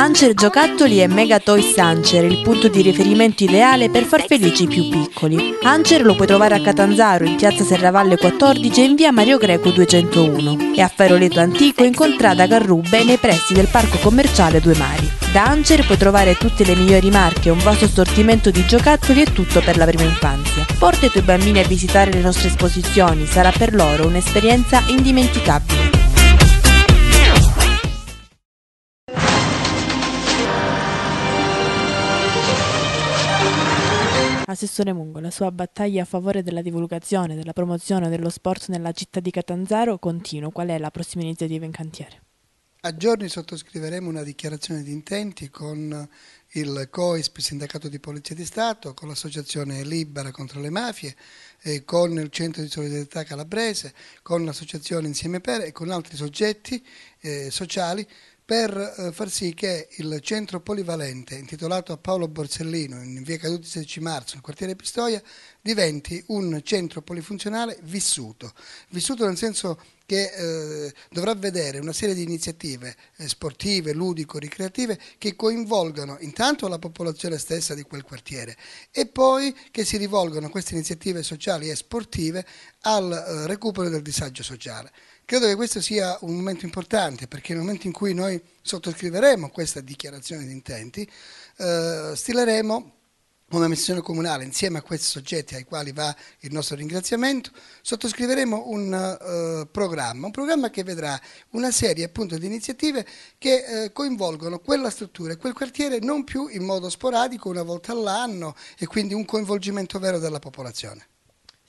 Ancer Giocattoli è Mega Toys Ancer, il punto di riferimento ideale per far felici i più piccoli. Ancer lo puoi trovare a Catanzaro, in piazza Serravalle 14 e in via Mario Greco 201 e a Ferroleto Antico in contrada Garrubbe nei pressi del parco commerciale Due Mari. Da Ancer puoi trovare tutte le migliori marche, un vasto assortimento di giocattoli e tutto per la prima infanzia. Porta i tuoi bambini a visitare le nostre esposizioni, sarà per loro un'esperienza indimenticabile. Assessore Mungo, la sua battaglia a favore della divulgazione, della promozione dello sport nella città di Catanzaro continua. Qual è la prossima iniziativa in cantiere? A giorni sottoscriveremo una dichiarazione di intenti con il COISP, Sindacato di Polizia di Stato, con l'Associazione Libera contro le mafie, eh, con il Centro di Solidarietà Calabrese, con l'Associazione Insieme Per e con altri soggetti eh, sociali per eh, far sì che il centro polivalente intitolato a Paolo Borsellino in via Caduti 16 marzo nel quartiere Pistoia diventi un centro polifunzionale vissuto, vissuto nel senso che eh, dovrà vedere una serie di iniziative eh, sportive, ludico-ricreative che coinvolgano intanto la popolazione stessa di quel quartiere e poi che si rivolgano queste iniziative sociali e sportive al eh, recupero del disagio sociale. Credo che questo sia un momento importante perché nel momento in cui noi sottoscriveremo questa dichiarazione di intenti eh, stileremo una missione comunale insieme a questi soggetti ai quali va il nostro ringraziamento, sottoscriveremo un uh, programma, un programma che vedrà una serie appunto di iniziative che uh, coinvolgono quella struttura e quel quartiere non più in modo sporadico una volta all'anno e quindi un coinvolgimento vero della popolazione.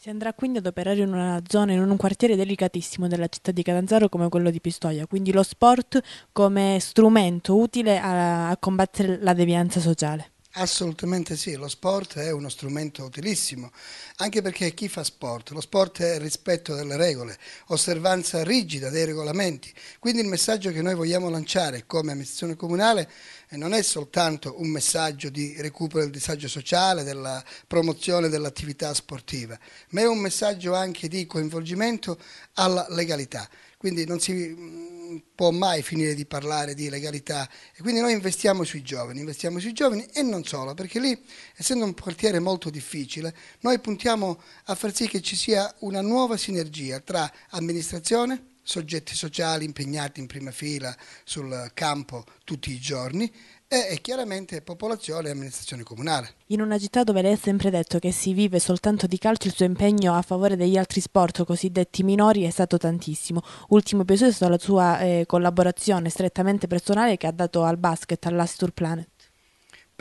Si andrà quindi ad operare in una zona, in un quartiere delicatissimo della città di Catanzaro come quello di Pistoia, quindi lo sport come strumento utile a, a combattere la devianza sociale. Assolutamente sì, lo sport è uno strumento utilissimo, anche perché chi fa sport? Lo sport è rispetto delle regole, osservanza rigida dei regolamenti, quindi il messaggio che noi vogliamo lanciare come amministrazione comunale eh, non è soltanto un messaggio di recupero del disagio sociale, della promozione dell'attività sportiva, ma è un messaggio anche di coinvolgimento alla legalità, quindi non si non può mai finire di parlare di legalità e quindi noi investiamo sui giovani, investiamo sui giovani e non solo, perché lì, essendo un quartiere molto difficile, noi puntiamo a far sì che ci sia una nuova sinergia tra amministrazione, soggetti sociali impegnati in prima fila sul campo tutti i giorni e chiaramente popolazione e amministrazione comunale. In una città dove lei ha sempre detto che si vive soltanto di calcio, il suo impegno a favore degli altri sport cosiddetti minori è stato tantissimo. Ultimo episodio è stata la sua eh, collaborazione strettamente personale che ha dato al basket all'Astur Planet.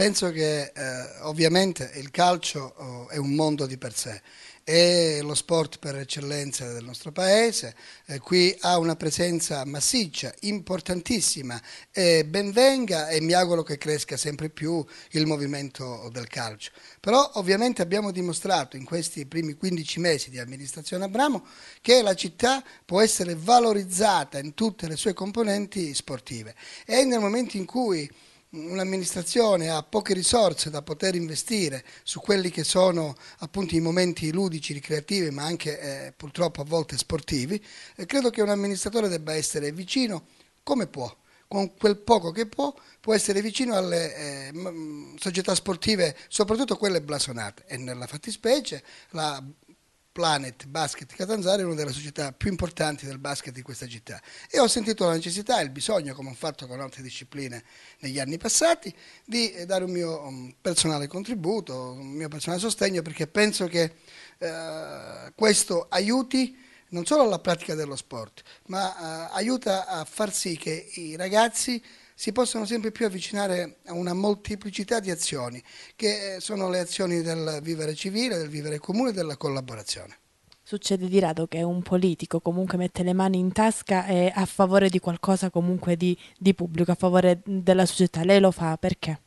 Penso che eh, ovviamente il calcio oh, è un mondo di per sé, è lo sport per eccellenza del nostro paese, eh, qui ha una presenza massiccia, importantissima, eh, benvenga e mi auguro che cresca sempre più il movimento del calcio. Però ovviamente abbiamo dimostrato in questi primi 15 mesi di amministrazione Abramo che la città può essere valorizzata in tutte le sue componenti sportive e nel momento in cui un'amministrazione ha poche risorse da poter investire su quelli che sono appunto i momenti ludici, ricreativi, ma anche eh, purtroppo a volte sportivi, eh, credo che un amministratore debba essere vicino come può con quel poco che può, può essere vicino alle eh, società sportive, soprattutto quelle blasonate. E nella fattispecie la Planet Basket Catanzaro è una delle società più importanti del basket di questa città e ho sentito la necessità e il bisogno, come ho fatto con altre discipline negli anni passati, di eh, dare un mio personale contributo, un mio personale sostegno perché penso che eh, questo aiuti non solo alla pratica dello sport, ma eh, aiuta a far sì che i ragazzi si possono sempre più avvicinare a una molteplicità di azioni, che eh, sono le azioni del vivere civile, del vivere comune e della collaborazione. Succede di rado che un politico comunque mette le mani in tasca e a favore di qualcosa comunque di, di pubblico, a favore della società. Lei lo fa perché?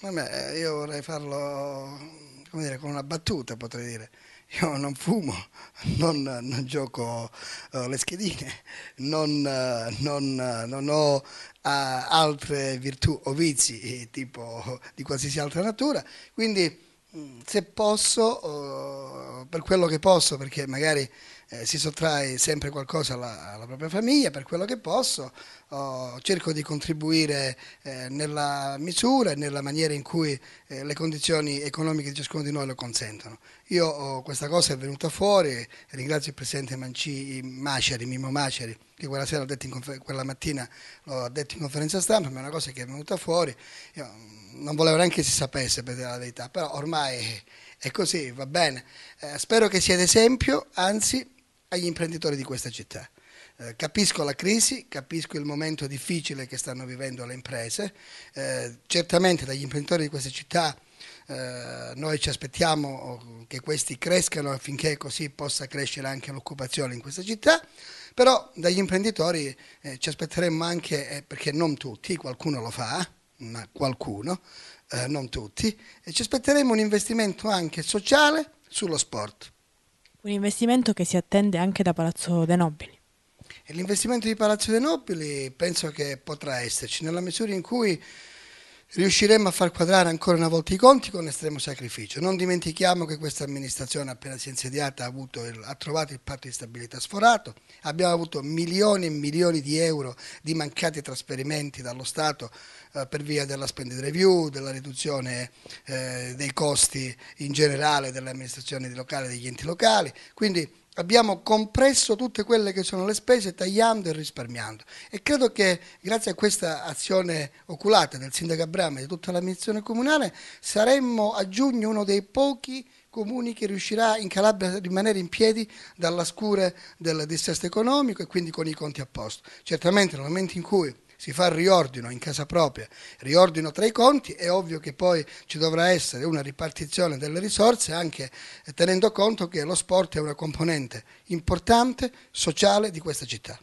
Vabbè, io vorrei farlo dire, con una battuta, potrei dire. Io non fumo, non, non gioco uh, le schedine, non, uh, non, eh, non ho uh, altre virtù o vizi tipo di qualsiasi altra natura, quindi mm, se posso, per quello che posso, perché magari eh, si sottrae sempre qualcosa alla, alla, propria famiglia per quello che posso, oh, cerco di contribuire eh, nella misura e nella maniera in cui eh, le condizioni economiche di ciascuno di noi lo consentono. Io oh, questa cosa è venuta fuori, ringrazio il Presidente Manci, Maceri, Mimo Maceri, che quella, sera quella mattina l'ho detto in conferenza stampa, ma è una cosa che è venuta fuori, Io, non volevo neanche si sapesse per dire la verità, però ormai è così, va bene. Eh, spero che sia d'esempio, anzi agli imprenditori di questa città. Eh, capisco la crisi, capisco il momento difficile che stanno vivendo le imprese, eh, certamente dagli imprenditori di questa città eh, noi ci aspettiamo eh, che questi crescano affinché così possa crescere anche l'occupazione in questa città, però dagli imprenditori eh, ci aspetteremmo anche, eh, perché non tutti, qualcuno lo fa, ma qualcuno, non tutti, e ci aspetteremmo un investimento anche sociale sullo sport. Un investimento che si attende anche da Palazzo De Nobili. E l'investimento di Palazzo De Nobili penso che potrà esserci, nella misura in cui riusciremo a far quadrare ancora una volta i conti con estremo sacrificio. Non dimentichiamo che questa amministrazione appena si è insediata ha, il, ha, trovato il patto di stabilità sforato, abbiamo avuto milioni e milioni di euro di mancati trasferimenti dallo Stato eh, per via della spending review, della riduzione eh, dei costi in generale delle amministrazioni locali e degli enti locali, quindi abbiamo compresso tutte quelle che sono le spese tagliando e risparmiando e credo che grazie a questa azione oculata del sindaco Abramo e di tutta l'amministrazione comunale saremmo a giugno uno dei pochi comuni che riuscirà in Calabria a rimanere in piedi dalla scure del dissesto economico e quindi con i conti a posto. Certamente nel momento in cui si fa il riordino in casa propria, riordino tra i conti, è ovvio che poi ci dovrà essere una ripartizione delle risorse anche tenendo conto che lo sport è una componente importante sociale di questa città.